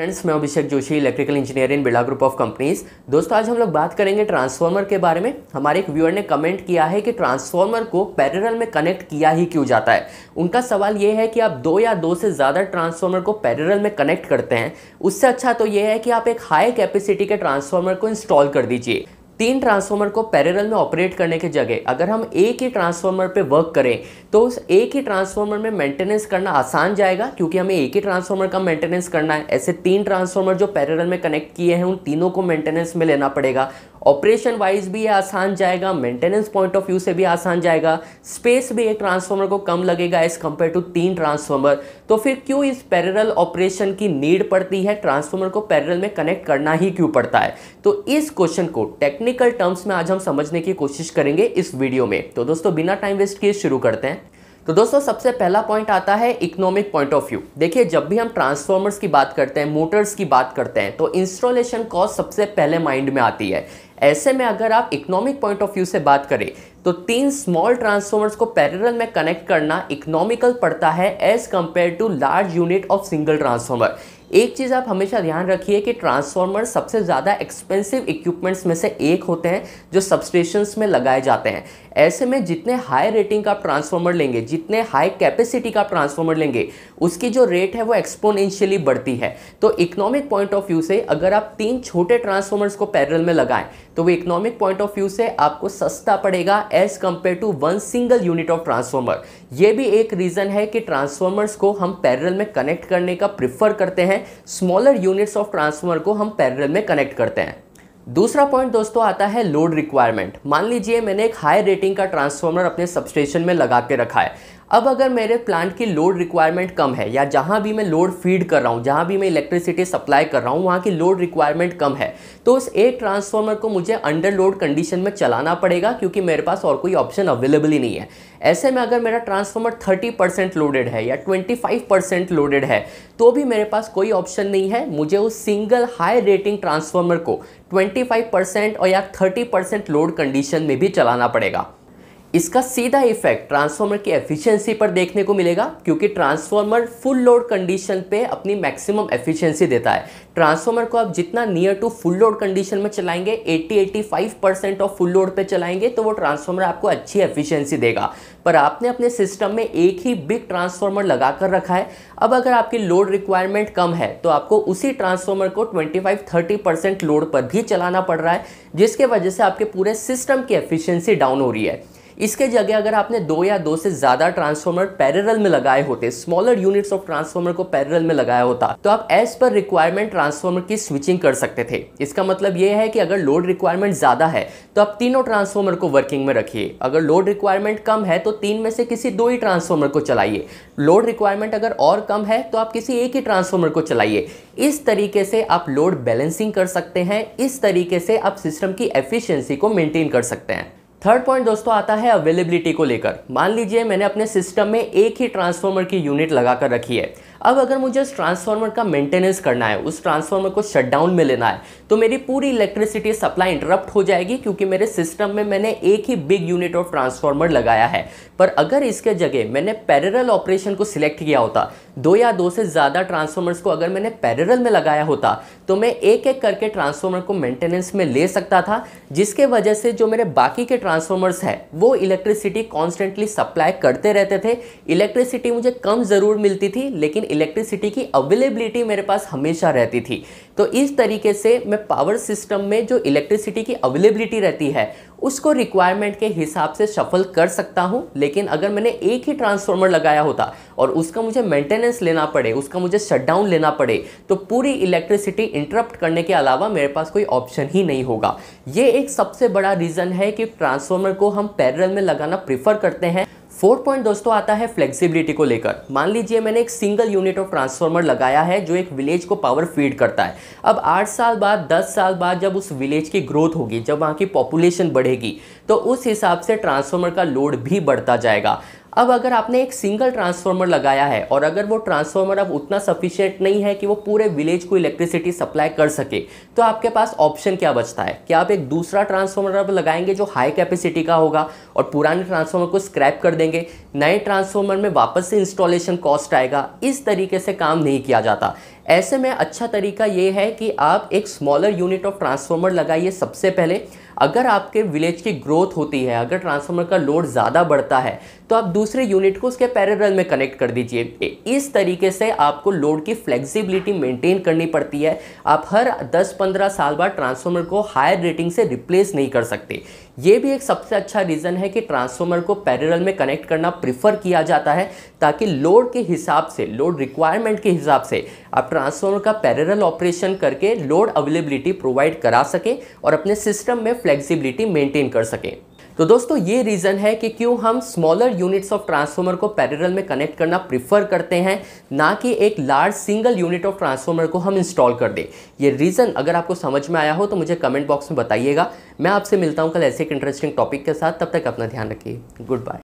friends मैं Abhishek Joshi electrical engineer in group of companies दोस्तों आज हम लोग बात करेंगे ट्रांसफार्मर के बारे में हमारे एक व्यूअर ने कमेंट किया है कि ट्रांसफार्मर को पैरेलल में कनेक्ट किया ही क्यों जाता है उनका सवाल ये है कि आप दो या दो से ज़्यादा ट्रांसफार्मर को पैरेलल में कनेक्ट करते हैं उससे अच्छा तो यह है कि आप एक हाई कैपेसिटी के ट्रांसफार्मर को इंस्टॉल कर दीजिए तीन ट्रांसफार्मर को पैरेलल में ऑपरेट करने के जगह अगर हम एक ही ट्रांसफार्मर पे वर्क करें तो उस एक ही ट्रांसफार्मर में मेंटेनेंस करना आसान जाएगा क्योंकि हमें एक ही ट्रांसफार्मर का मेंटेनेंस करना है ऐसे तीन ट्रांसफार्मर जो पैरेलल में कनेक्ट किए हैं उन तीनों को मेंटेनेंस में लेना पड़ेगा ऑपरेशन वाइज भी ये आसान जाएगा मेंटेनेंस पॉइंट ऑफ व्यू से भी आसान जाएगा स्पेस भी एक ट्रांसफार्मर को कम लगेगा एज कंपेयर टू तीन ट्रांसफार्मर तो फिर क्यों इस पैरेलल ऑपरेशन की नीड पड़ती है ट्रांसफार्मर को पैरेलल में कनेक्ट करना ही क्यों पड़ता है तो इस क्वेश्चन को टेक्निक टेक्निकल टर्म्स में आज हम समझने की कोशिश करेंगे इस वीडियो में तो दोस्तों बिना टाइम वेस्ट किए शुरू करते हैं तो दोस्तों सबसे पहला पॉइंट आता है इकोनॉमिक पॉइंट ऑफ व्यू देखिए जब भी हम ट्रांसफॉर्मर्स की बात करते हैं मोटर्स की बात करते हैं तो इंस्टॉलेशन कॉस्ट सबसे पहले माइंड में आती है ऐसे में अगर आप इकोनॉमिक पॉइंट ऑफ व्यू से बात करें तो तीन स्मॉल ट्रांसफॉर्मर्स को पैरेलल में कनेक्ट करना इकोनॉमिकल पड़ता है as compare to large unit of single transformer एक चीज़ आप हमेशा ध्यान रखिए कि ट्रांसफार्मर सबसे ज़्यादा एक्सपेंसिव इक्विपमेंट्स में से एक होते हैं जो सबस्टेशंस में लगाए जाते हैं ऐसे में जितने हाई रेटिंग का ट्रांसफार्मर लेंगे जितने हाई कैपेसिटी का ट्रांसफार्मर लेंगे उसकी जो रेट है वो एक्सपोनेंशियली बढ़ती है तो इकोनॉमिक पॉइंट ऑफ व्यू से अगर आप तीन छोटे ट्रांसफार्मर्स को पैरल में लगाएं तो वो इकोनॉमिक पॉइंट ऑफ व्यू से आपको सस्ता पड़ेगा as compare to one single unit of transformer ये भी एक रीज़न है कि ट्रांसफार्मर्स को हम पैरल में कनेक्ट करने का प्रिफर करते हैं हैं स्मॉलर यूनिट्स ऑफ ट्रांसफार्मर को हम पैरल में कनेक्ट करते हैं दूसरा पॉइंट दोस्तों आता है लोड रिक्वायरमेंट मान लीजिए मैंने एक हाई रेटिंग का ट्रांसफार्मर अपने सबस्टेशन में लगा के रखा है अब अगर मेरे प्लांट की लोड रिक्वायरमेंट कम है या जहाँ भी मैं लोड फीड कर रहा हूँ जहाँ भी मैं इलेक्ट्रिसिटी सप्लाई कर रहा हूँ वहाँ की लोड रिक्वायरमेंट कम है तो उस एक ट्रांसफार्मर को मुझे अंडर लोड कंडीशन में चलाना पड़ेगा क्योंकि मेरे पास और कोई ऑप्शन अवेलेबल ही नहीं है ऐसे में अगर मेरा ट्रांसफार्मर 30 परसेंट लोडेड है या 25 परसेंट लोडेड है तो भी मेरे पास कोई ऑप्शन नहीं है मुझे उस सिंगल हाई रेटिंग ट्रांसफार्मर को 25 परसेंट और या 30 परसेंट लोड कंडीशन में भी चलाना पड़ेगा इसका सीधा इफेक्ट ट्रांसफार्मर की एफिशिएंसी पर देखने को मिलेगा क्योंकि ट्रांसफार्मर फुल लोड कंडीशन पे अपनी मैक्सिमम एफिशिएंसी देता है ट्रांसफार्मर को आप जितना near to full load condition में चलाएंगे 80-85 परसेंट ऑफ फुल लोड पे चलाएंगे तो वो ट्रांसफार्मर आपको अच्छी एफिशिएंसी देगा पर आपने अपने सिस्टम में एक ही बिग ट्रांसफार्मर लगा कर रखा है अब अगर आपकी लोड रिक्वायरमेंट कम है तो आपको उसी ट्रांसफार्मर को 25-30 परसेंट लोड पर भी चलाना पड़ रहा है जिसके वजह से आपके पूरे सिस्टम की एफिशियंसी डाउन हो रही है इसके जगह अगर आपने दो या दो से ज़्यादा ट्रांसफॉर्मर पैरेलल में लगाए होते स्मॉलर यूनिट्स ऑफ ट्रांसफॉर्मर को पैरेलल में लगाया होता तो आप एज पर रिक्वायरमेंट ट्रांसफॉर्मर की स्विचिंग कर सकते थे इसका मतलब यह है कि अगर लोड रिक्वायरमेंट ज़्यादा है तो आप तीनों ट्रांसफॉर्मर को वर्किंग में रखिए अगर लोड रिक्वायरमेंट कम है तो तीन में से किसी दो ही ट्रांसफॉर्मर को चलाइए लोड रिक्वायरमेंट अगर और कम है तो आप किसी एक ही ट्रांसफॉर्मर को चलाइए इस तरीके से आप लोड बैलेंसिंग कर सकते हैं इस तरीके से आप सिस्टम की एफिशिएंसी को मेंटेन कर सकते हैं थर्ड पॉइंट दोस्तों आता है अवेलेबिलिटी को लेकर मान लीजिए मैंने अपने सिस्टम में एक ही ट्रांसफॉर्मर की यूनिट लगा कर रखी है अब अगर मुझे उस ट्रांसफार्मर का मेंटेनेंस करना है उस ट्रांसफार्मर को शटडाउन में लेना है तो मेरी पूरी इलेक्ट्रिसिटी सप्लाई इंटरप्ट हो जाएगी क्योंकि मेरे सिस्टम में मैंने एक ही बिग यूनिट ऑफ ट्रांसफार्मर लगाया है पर अगर इसके जगह मैंने पैरल ऑपरेशन को सिलेक्ट किया होता दो या दो से ज़्यादा ट्रांसफार्मर्स को अगर मैंने पैरल में लगाया होता तो मैं एक एक करके ट्रांसफार्मर को मेंटेनेंस में ले सकता था जिसके वजह से जो मेरे बाकी के ट्रांसफार्मर्स हैं वो इलेक्ट्रिसिटी कॉन्स्टेंटली सप्लाई करते रहते थे इलेक्ट्रिसिटी मुझे कम ज़रूर मिलती थी लेकिन इलेक्ट्रिसिटी की अवेलेबिलिटी मेरे पास हमेशा रहती थी तो इस तरीके से मैं पावर सिस्टम में जो इलेक्ट्रिसिटी की अवेलेबिलिटी रहती है उसको रिक्वायरमेंट के हिसाब से सफल कर सकता हूँ लेकिन अगर मैंने एक ही ट्रांसफॉर्मर लगाया होता और उसका मुझे मेंटेनेंस लेना पड़े उसका मुझे शटडाउन लेना पड़े तो पूरी इलेक्ट्रिसिटी इंटरप्ट करने के अलावा मेरे पास कोई ऑप्शन ही नहीं होगा ये एक सबसे बड़ा रीज़न है कि ट्रांसफॉर्मर को हम पैरल में लगाना प्रीफर करते हैं फोर्थ पॉइंट दोस्तों आता है फ्लेक्सिबिलिटी को लेकर मान लीजिए मैंने एक सिंगल यूनिट ऑफ ट्रांसफार्मर लगाया है जो एक विलेज को पावर फीड करता है अब आठ साल बाद दस साल बाद जब उस विलेज की ग्रोथ होगी जब वहाँ की पॉपुलेशन बढ़ेगी तो उस हिसाब से ट्रांसफार्मर का लोड भी बढ़ता जाएगा अब अगर आपने एक सिंगल ट्रांसफार्मर लगाया है और अगर वो ट्रांसफार्मर अब उतना सफिशियंट नहीं है कि वो पूरे विलेज को इलेक्ट्रिसिटी सप्लाई कर सके तो आपके पास ऑप्शन क्या बचता है कि आप एक दूसरा ट्रांसफार्मर अब लगाएंगे जो हाई कैपेसिटी का होगा और पुराने ट्रांसफार्मर को स्क्रैप कर देंगे नए ट्रांसफार्मर में वापस से इंस्टॉलेशन कॉस्ट आएगा इस तरीके से काम नहीं किया जाता ऐसे में अच्छा तरीका ये है कि आप एक स्मॉलर यूनिट ऑफ ट्रांसफार्मर लगाइए सबसे पहले अगर आपके विलेज की ग्रोथ होती है अगर ट्रांसफार्मर का लोड ज़्यादा बढ़ता है तो आप दूसरे यूनिट को उसके पैरेलल में कनेक्ट कर दीजिए इस तरीके से आपको लोड की फ्लेक्सिबिलिटी मेंटेन करनी पड़ती है आप हर 10-15 साल बाद ट्रांसफार्मर को हायर रेटिंग से रिप्लेस नहीं कर सकते ये भी एक सबसे अच्छा रीज़न है कि ट्रांसफार्मर को पैरेलल में कनेक्ट करना प्रिफर किया जाता है ताकि लोड के हिसाब से लोड रिक्वायरमेंट के हिसाब से आप ट्रांसफार्मर का पैरेलल ऑपरेशन करके लोड अवेलेबिलिटी प्रोवाइड करा सकें और अपने सिस्टम में फ्लेक्सिबिलिटी मेंटेन कर सकें तो दोस्तों ये रीज़न है कि क्यों हम स्मॉलर यूनिट्स ऑफ ट्रांसफॉर्मर को पैरेलल में कनेक्ट करना प्रिफर करते हैं ना कि एक large single unit of transformer को हम इंस्टॉल कर दें ये रीज़न अगर आपको समझ में आया हो तो मुझे कमेंट बॉक्स में बताइएगा मैं आपसे मिलता हूँ कल ऐसे एक इंटरेस्टिंग टॉपिक के साथ तब तक अपना ध्यान रखिए गुड बाय